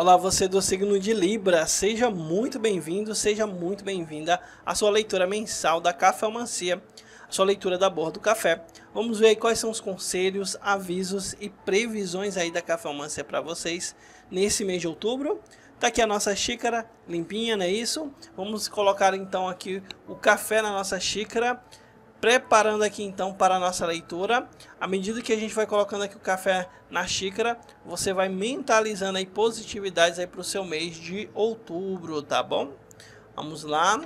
Olá, você do signo de Libra, seja muito bem-vindo, seja muito bem-vinda à sua leitura mensal da Cafeomancia, a sua leitura da borda do café. Vamos ver quais são os conselhos, avisos e previsões aí da Cafeomancia para vocês nesse mês de outubro. Tá aqui a nossa xícara limpinha, não é isso? Vamos colocar então aqui o café na nossa xícara preparando aqui então para a nossa leitura. À medida que a gente vai colocando aqui o café na xícara, você vai mentalizando aí positividades aí para o seu mês de outubro, tá bom? Vamos lá.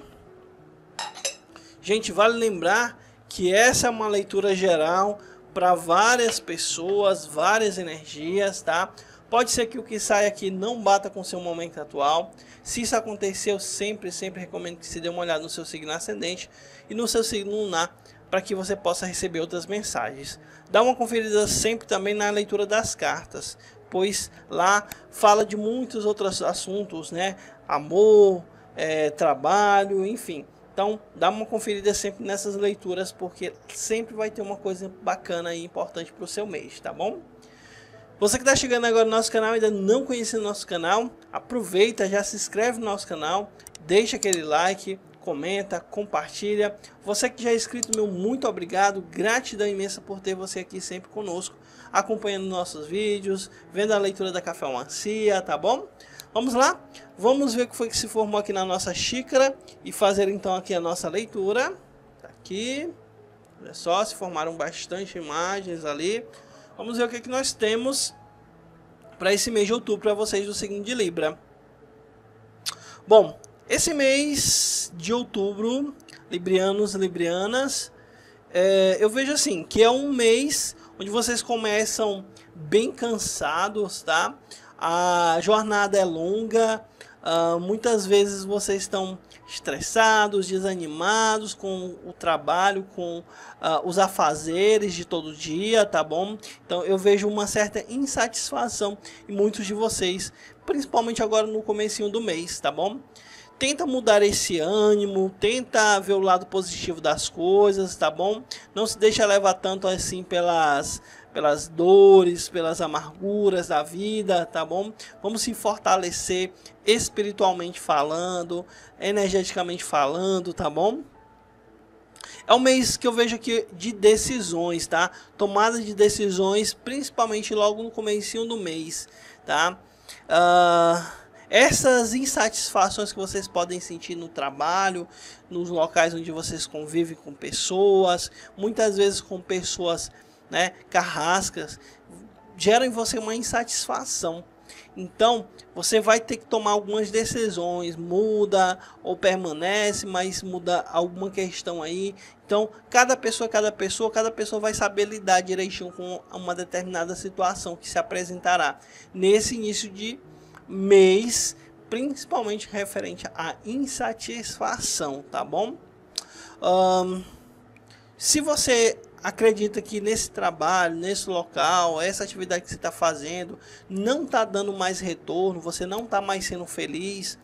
Gente, vale lembrar que essa é uma leitura geral para várias pessoas, várias energias, tá? Pode ser que o que sai aqui não bata com o seu momento atual. Se isso acontecer, eu sempre, sempre recomendo que se dê uma olhada no seu signo ascendente e no seu signo lunar para que você possa receber outras mensagens. Dá uma conferida sempre também na leitura das cartas, pois lá fala de muitos outros assuntos, né? Amor, é, trabalho, enfim. Então, dá uma conferida sempre nessas leituras, porque sempre vai ter uma coisa bacana e importante para o seu mês, tá bom? Você que está chegando agora no nosso canal ainda não o nosso canal, aproveita, já se inscreve no nosso canal, deixa aquele like, comenta, compartilha. Você que já é inscrito, meu muito obrigado, gratidão imensa por ter você aqui sempre conosco, acompanhando nossos vídeos, vendo a leitura da Café Mancia, tá bom? Vamos lá? Vamos ver o que foi que se formou aqui na nossa xícara e fazer então aqui a nossa leitura. Tá aqui. Olha só, se formaram bastante imagens ali. Vamos ver o que, é que nós temos para esse mês de outubro para vocês do signo de Libra. Bom, esse mês de outubro, librianos, librianas, é, eu vejo assim, que é um mês onde vocês começam bem cansados, tá? A jornada é longa, Uh, muitas vezes vocês estão estressados, desanimados com o trabalho, com uh, os afazeres de todo dia, tá bom? Então eu vejo uma certa insatisfação em muitos de vocês, principalmente agora no comecinho do mês, tá bom? Tenta mudar esse ânimo, tenta ver o lado positivo das coisas, tá bom? Não se deixa levar tanto assim pelas pelas dores, pelas amarguras da vida, tá bom? Vamos se fortalecer espiritualmente falando, energeticamente falando, tá bom? É um mês que eu vejo aqui de decisões, tá? Tomada de decisões, principalmente logo no começo do mês, tá? Uh, essas insatisfações que vocês podem sentir no trabalho, nos locais onde vocês convivem com pessoas, muitas vezes com pessoas né, carrascas, geram em você uma insatisfação. Então, você vai ter que tomar algumas decisões, muda ou permanece, mas muda alguma questão aí. Então, cada pessoa, é cada pessoa, cada pessoa vai saber lidar direitinho com uma determinada situação que se apresentará nesse início de mês, principalmente referente à insatisfação, tá bom? Um, se você acredita que nesse trabalho, nesse local, essa atividade que você está fazendo não está dando mais retorno, você não está mais sendo feliz,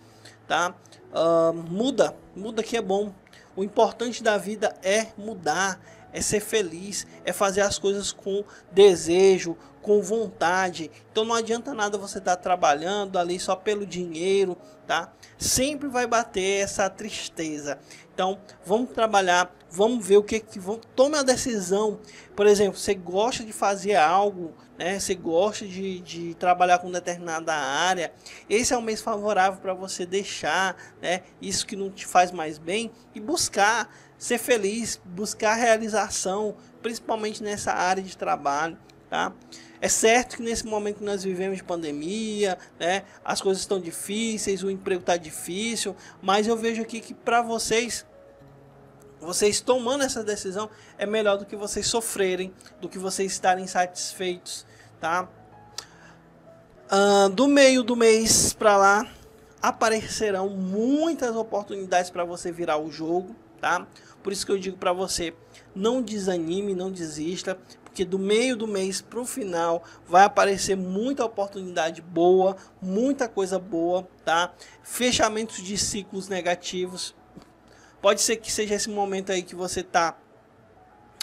tá? Uh, muda, muda que é bom. O importante da vida é mudar, é ser feliz, é fazer as coisas com desejo, com vontade. Então não adianta nada você estar tá trabalhando ali só pelo dinheiro, tá? Sempre vai bater essa tristeza. Então vamos trabalhar, vamos ver o que que vão. Tome a decisão. Por exemplo, você gosta de fazer algo, né? Você gosta de, de trabalhar com determinada área. Esse é um mês favorável para você deixar, né? Isso que não te faz mais bem e buscar ser feliz, buscar realização, principalmente nessa área de trabalho. Tá? É certo que nesse momento que nós vivemos de pandemia, né, as coisas estão difíceis, o emprego está difícil, mas eu vejo aqui que para vocês, vocês tomando essa decisão é melhor do que vocês sofrerem, do que vocês estarem satisfeitos, tá? Ah, do meio do mês para lá aparecerão muitas oportunidades para você virar o jogo, tá? Por isso que eu digo para você, não desanime, não desista, porque do meio do mês para o final vai aparecer muita oportunidade boa, muita coisa boa, tá? Fechamentos de ciclos negativos. Pode ser que seja esse momento aí que você tá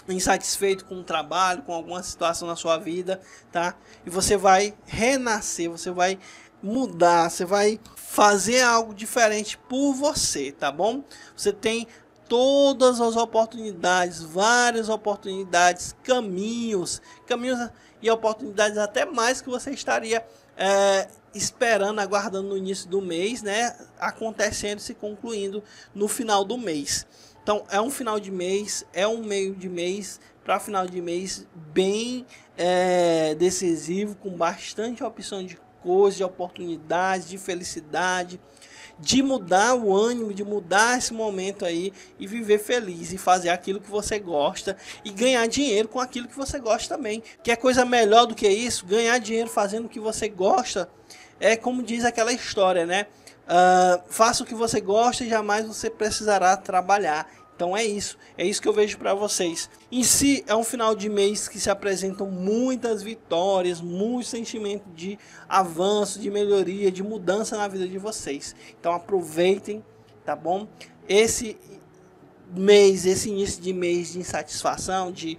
insatisfeito com o trabalho, com alguma situação na sua vida, tá? E você vai renascer, você vai mudar, você vai fazer algo diferente por você, tá bom? Você tem todas as oportunidades, várias oportunidades, caminhos, caminhos e oportunidades até mais que você estaria é, esperando, aguardando no início do mês, né? Acontecendo, se concluindo no final do mês. Então é um final de mês, é um meio de mês para final de mês bem é, decisivo, com bastante opção de coisas, de oportunidades, de felicidade de mudar o ânimo, de mudar esse momento aí e viver feliz e fazer aquilo que você gosta e ganhar dinheiro com aquilo que você gosta também. Que é coisa melhor do que isso? Ganhar dinheiro fazendo o que você gosta é como diz aquela história, né? Uh, faça o que você gosta e jamais você precisará trabalhar. Então é isso, é isso que eu vejo para vocês. Em si, é um final de mês que se apresentam muitas vitórias, muito sentimento de avanço, de melhoria, de mudança na vida de vocês. Então aproveitem, tá bom? Esse mês, esse início de mês de insatisfação, de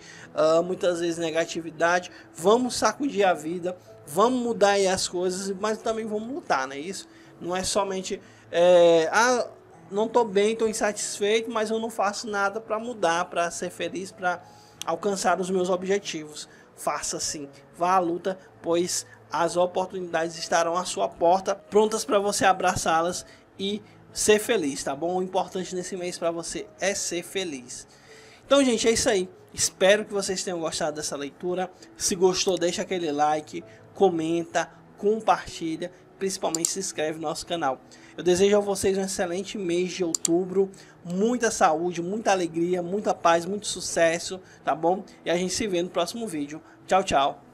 uh, muitas vezes negatividade, vamos sacudir a vida, vamos mudar as coisas, mas também vamos lutar, não é isso? Não é somente. É, ah, não tô bem, tô insatisfeito, mas eu não faço nada para mudar, para ser feliz, para alcançar os meus objetivos. Faça sim, vá à luta, pois as oportunidades estarão à sua porta, prontas para você abraçá-las e ser feliz, tá bom? O importante nesse mês para você é ser feliz. Então, gente, é isso aí. Espero que vocês tenham gostado dessa leitura. Se gostou, deixa aquele like, comenta, compartilha, principalmente se inscreve no nosso canal. Eu desejo a vocês um excelente mês de outubro, muita saúde, muita alegria, muita paz, muito sucesso, tá bom? E a gente se vê no próximo vídeo. Tchau, tchau.